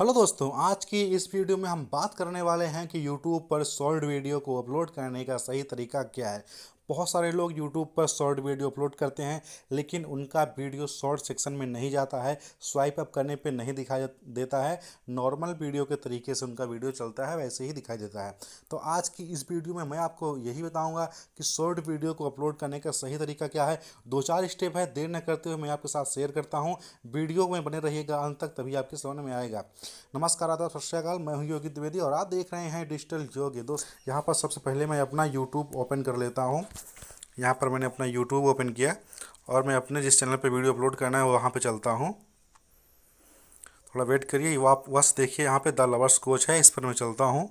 hello दोस्तों आज की इस वीडियो में हम बात करने वाले हैं कि YouTube पर शॉर्ट वीडियो को अपलोड करने का सही तरीका क्या है बहुत सारे लोग यूट्यूब पर शॉर्ट वीडियो अपलोड करते हैं लेकिन उनका वीडियो शॉर्ट सेक्शन में नहीं जाता है स्वाइप अप करने पर नहीं दिखाई देता है नॉर्मल वीडियो के तरीके से उनका वीडियो चलता है वैसे ही दिखाई देता है तो आज की इस वीडियो में मैं आपको यही बताऊँगा कि शॉर्ट वीडियो को अपलोड करने का सही तरीका क्या है दो चार स्टेप है देर न करते हुए मैं आपके साथ शेयर करता हूँ वीडियो में बने रहिएगा अंत तक तभी आपके समझ में आएगा नमस्कार आदा सत श्रीकाल मैं हूँ योगी द्विवेदी और आप देख रहे हैं डिजिटल योग दोस्त यहाँ पर सबसे पहले मैं अपना यूट्यूब ओपन कर लेता हूँ यहाँ पर मैंने अपना यूट्यूब ओपन किया और मैं अपने जिस चैनल पे वीडियो अपलोड करना है वहाँ पे चलता हूँ थोड़ा वेट करिए आप बस देखिए यहाँ पे द लवर्स कोच है इस पर मैं चलता हूँ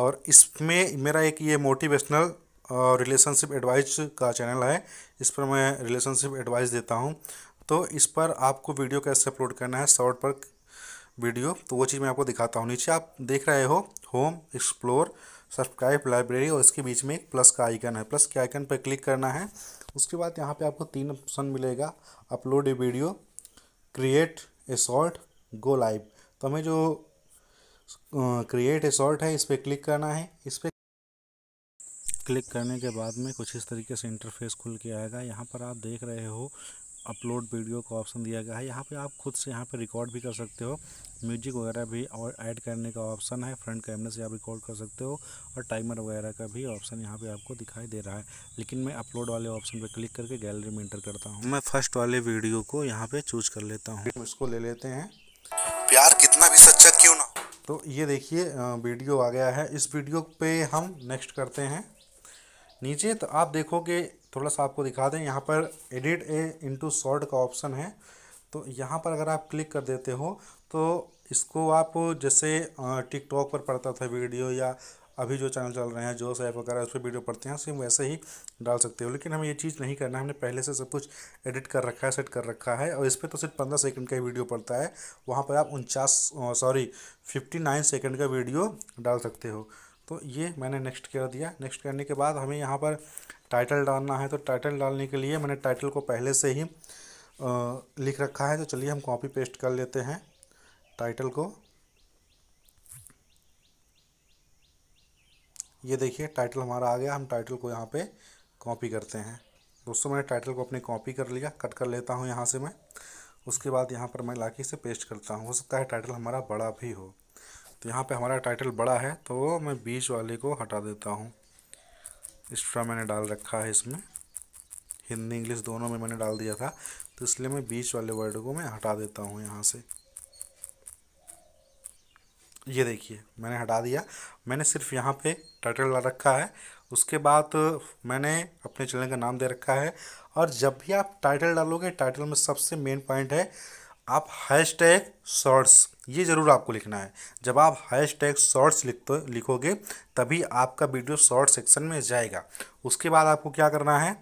और इसमें मेरा एक ये मोटिवेशनल रिलेशनशिप एडवाइस का चैनल है इस पर मैं रिलेशनशिप एडवाइस देता हूँ तो इस पर आपको वीडियो कैसे अपलोड करना है शॉर्ट पर वीडियो तो वो चीज़ मैं आपको दिखाता हूँ नीचे आप देख रहे हो होम एक्सप्लोर सब्सक्राइब लाइब्रेरी और इसके बीच में एक प्लस का आइकन है प्लस के आइकन पर क्लिक करना है उसके बाद यहाँ पे आपको तीन ऑप्शन मिलेगा upload a video create a short go live तो हमें जो क्रिएट ए शॉर्ट है इस पर क्लिक करना है इस पर क्लिक करने के बाद में कुछ इस तरीके से इंटरफेस खुल के आएगा यहाँ पर आप देख रहे हो अपलोड वीडियो का ऑप्शन दिया गया है यहाँ पे आप खुद से यहाँ पे रिकॉर्ड भी कर सकते हो म्यूजिक वगैरह भी और ऐड करने का ऑप्शन है फ्रंट कैमरे से आप रिकॉर्ड कर सकते हो और टाइमर वगैरह का भी ऑप्शन यहाँ पे आपको दिखाई दे रहा है लेकिन मैं अपलोड वाले ऑप्शन पे क्लिक करके गैलरी में इंटर करता हूँ मैं फर्स्ट वाले वीडियो को यहाँ पर चूज कर लेता हूँ इसको ले लेते हैं प्यार कितना भी सच्चा क्यों ना तो ये देखिए वीडियो आ गया है इस वीडियो पर हम नेक्स्ट करते हैं नीचे तो आप देखोगे थोड़ा सा आपको दिखा दें यहाँ पर एडिट ए इंटू शॉर्ट का ऑप्शन है तो यहाँ पर अगर आप क्लिक कर देते हो तो इसको आप जैसे टिकटॉक पर पड़ता था वीडियो या अभी जो चैनल चल रहे हैं जो ऐप वगैरह उस पर वीडियो पढ़ते हैं सेम वैसे ही डाल सकते हो लेकिन हमें ये चीज़ नहीं करना है हमने पहले से सब कुछ एडिट कर रखा है सेट कर रखा है और इस पर तो सिर्फ पंद्रह सेकंड का ही वीडियो पड़ता है वहाँ पर आप उनचास सॉरी फिफ्टी नाइन सेकेंड का वीडियो डाल सकते हो तो ये मैंने नेक्स्ट कर दिया नेक्स्ट करने के बाद हमें यहाँ पर टाइटल डालना है तो टाइटल डालने के लिए मैंने टाइटल को पहले से ही लिख रखा है तो चलिए हम कॉपी पेस्ट कर लेते हैं टाइटल को ये देखिए टाइटल हमारा आ गया हम टाइटल को यहाँ पे कॉपी करते हैं दोस्तों मैंने टाइटल को अपने कॉपी कर लिया कट कर लेता हूँ यहाँ से मैं उसके बाद यहाँ पर मैं लाके इसे पेस्ट करता हूँ हो सकता है टाइटल हमारा बड़ा भी हो तो यहाँ पे हमारा टाइटल बड़ा है तो मैं बीच वाले को हटा देता हूँ एक्स्ट्रा मैंने डाल रखा है इसमें हिंदी इंग्लिश दोनों में मैंने डाल दिया था तो इसलिए मैं बीच वाले वर्ड को मैं हटा देता हूँ यहाँ से ये देखिए मैंने हटा दिया मैंने सिर्फ यहाँ पे टाइटल ला रखा है उसके बाद मैंने अपने चैनल का नाम दे रखा है और जब भी आप टाइटल डालोगे टाइटल में सबसे मेन पॉइंट है आप हैश टैग शॉर्ट्स ये ज़रूर आपको लिखना है जब आप हैश टैग शॉर्ट्स लिखते लिखोगे तभी आपका वीडियो शॉर्ट सेक्शन में जाएगा उसके बाद आपको क्या करना है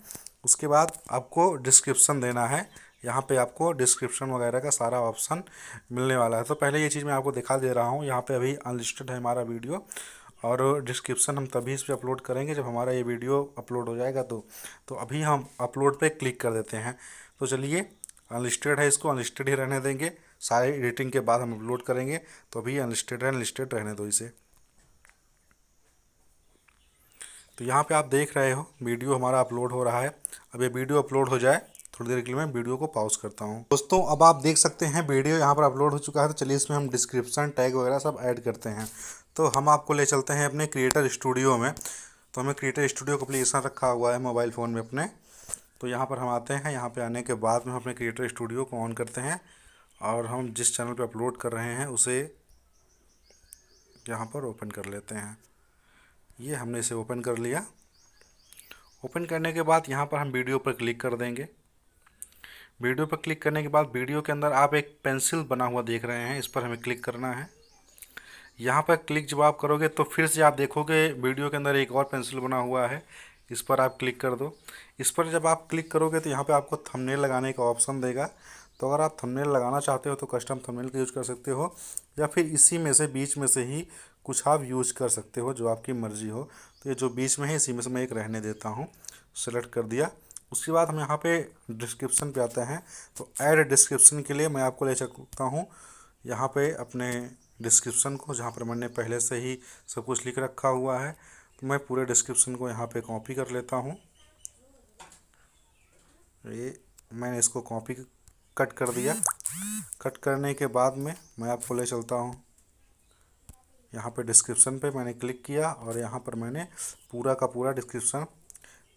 उसके बाद आपको डिस्क्रिप्शन देना है यहाँ पे आपको डिस्क्रिप्शन वगैरह का सारा ऑप्शन मिलने वाला है तो पहले ये चीज़ मैं आपको दिखा दे रहा हूँ यहाँ पर अभी अनलिस्टेड है हमारा वीडियो और डिस्क्रिप्शन हम तभी इस पर अपलोड करेंगे जब हमारा ये वीडियो अपलोड हो जाएगा तो तो अभी हम अपलोड पे क्लिक कर देते हैं तो चलिए अनलिस्टेड है इसको अनलिस्टेड ही रहने देंगे सारे एडिटिंग के बाद हम अपलोड करेंगे तो अभी अनलिस्टेड है अनलिस्टेड रहने दो इसे तो यहाँ पे आप देख रहे हो वीडियो हमारा अपलोड हो रहा है अब ये वीडियो अपलोड हो जाए थोड़ी देर के लिए मैं वीडियो को पॉज करता हूँ दोस्तों अब आप देख सकते हैं वीडियो यहाँ पर अपलोड हो चुका है तो चलिए इसमें हम डिस्क्रिप्शन टैग वगैरह सब ऐड करते हैं तो हम आपको ले चलते हैं अपने क्रिएटर स्टूडियो में तो हमें क्रिएटर स्टूडियो का अपलिकेशन रखा हुआ है मोबाइल फ़ोन में अपने तो यहाँ पर हम आते हैं यहाँ पे आने के बाद में हम अपने क्रिएटर स्टूडियो को ऑन करते हैं और हम जिस चैनल पे अपलोड कर रहे हैं उसे यहाँ पर ओपन कर लेते हैं ये हमने इसे ओपन कर लिया ओपन करने के बाद यहाँ पर हम वीडियो पर क्लिक कर देंगे वीडियो पर क्लिक करने के बाद वीडियो के अंदर आप एक पेंसिल बना हुआ देख रहे हैं इस पर हमें क्लिक करना है यहाँ पर क्लिक जब आप करोगे तो फिर से आप देखोगे वीडियो के अंदर एक और पेंसिल बना हुआ है इस पर आप क्लिक कर दो इस पर जब आप क्लिक करोगे तो यहाँ पे आपको थंबनेल लगाने का ऑप्शन देगा तो अगर आप थंबनेल लगाना चाहते हो तो कस्टम थंबनेल का यूज़ कर सकते हो या फिर इसी में से बीच में से ही कुछ आप यूज कर सकते हो जो आपकी मर्ज़ी हो तो ये जो बीच में है इसी में से मैं एक रहने देता हूँ सेलेक्ट कर दिया उसके बाद हम यहाँ पे डिस्क्रिप्शन पे आते हैं तो ऐड डिस्क्रिप्शन के लिए मैं आपको ले सकता हूँ यहाँ पे अपने डिस्क्रिप्शन को जहाँ पर मैंने पहले से ही सब कुछ लिख रखा हुआ है मैं पूरे डिस्क्रिप्शन को यहाँ पे कॉपी कर लेता हूँ ये मैंने इसको कॉपी कट कर दिया कट करने के बाद में मैं आपको ले चलता हूँ यहाँ पे डिस्क्रिप्शन पे मैंने क्लिक किया और यहाँ पर मैंने पूरा का पूरा डिस्क्रिप्शन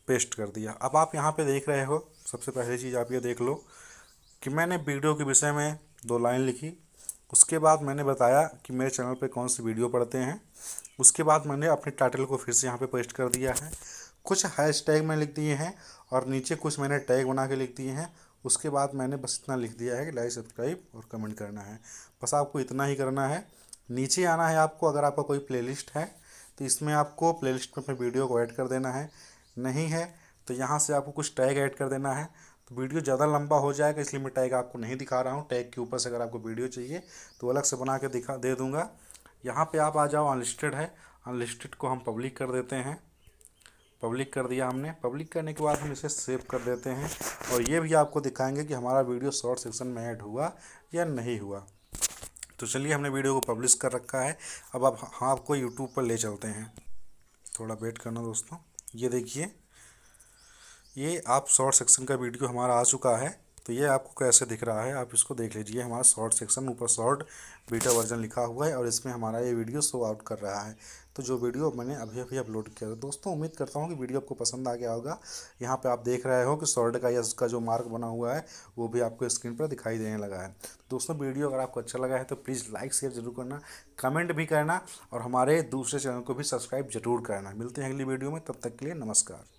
पेस्ट कर दिया अब आप यहाँ पे देख रहे हो सबसे पहली चीज़ आप ये देख लो कि मैंने वीडियो के विषय में दो लाइन लिखी उसके बाद मैंने बताया कि मेरे चैनल पे कौन सी वीडियो पढ़ते हैं उसके बाद मैंने अपने टाइटल को फिर से यहाँ पे पेस्ट कर दिया है कुछ हैश टैग मैंने लिख दिए हैं और नीचे कुछ मैंने टैग बना के लिख दिए हैं उसके बाद मैंने बस इतना लिख दिया है कि लाइक सब्सक्राइब और कमेंट करना है बस आपको इतना ही करना है नीचे आना है आपको अगर आपका कोई प्ले है तो इसमें आपको लिस्ट में अपने वीडियो को ऐड कर देना है नहीं है तो यहाँ से आपको कुछ टैग ऐड कर देना है तो वीडियो ज़्यादा लंबा हो जाएगा इसलिए मैं टैग आपको नहीं दिखा रहा हूँ टैग के ऊपर से अगर आपको वीडियो चाहिए तो अलग से बना के दिखा दे दूँगा यहाँ पे आप आ जाओ अनलिस्टेड है अनलिस्टेड को हम पब्लिक कर देते हैं पब्लिक कर दिया हमने पब्लिक करने के बाद हम इसे सेव कर देते हैं और ये भी आपको दिखाएंगे कि हमारा वीडियो शॉर्ट सेक्शन में ऐड हुआ या नहीं हुआ तो चलिए हमने वीडियो को पब्लिश कर रखा है अब आप हाँ आपको यूट्यूब पर ले चलते हैं थोड़ा वेट करना दोस्तों ये देखिए ये आप शॉर्ट सेक्शन का वीडियो हमारा आ चुका है तो ये आपको कैसे दिख रहा है आप इसको देख लीजिए हमारा शॉर्ट सेक्शन ऊपर शॉर्ट बीटा वर्जन लिखा हुआ है और इसमें हमारा ये वीडियो शो आउट कर रहा है तो जो वीडियो मैंने अभी अभी अपलोड किया था दोस्तों उम्मीद करता हूँ कि वीडियो आपको पसंद आ गया होगा यहाँ पे आप देख रहे हो कि शॉर्ट का या उसका जो मार्क बना हुआ है वो भी आपको स्क्रीन पर दिखाई देने लगा है दोस्तों वीडियो अगर आपको अच्छा लगा है तो प्लीज़ लाइक शेयर जरूर करना कमेंट भी करना और हमारे दूसरे चैनल को भी सब्सक्राइब जरूर करना मिलते हैं अगली वीडियो में तब तक के लिए नमस्कार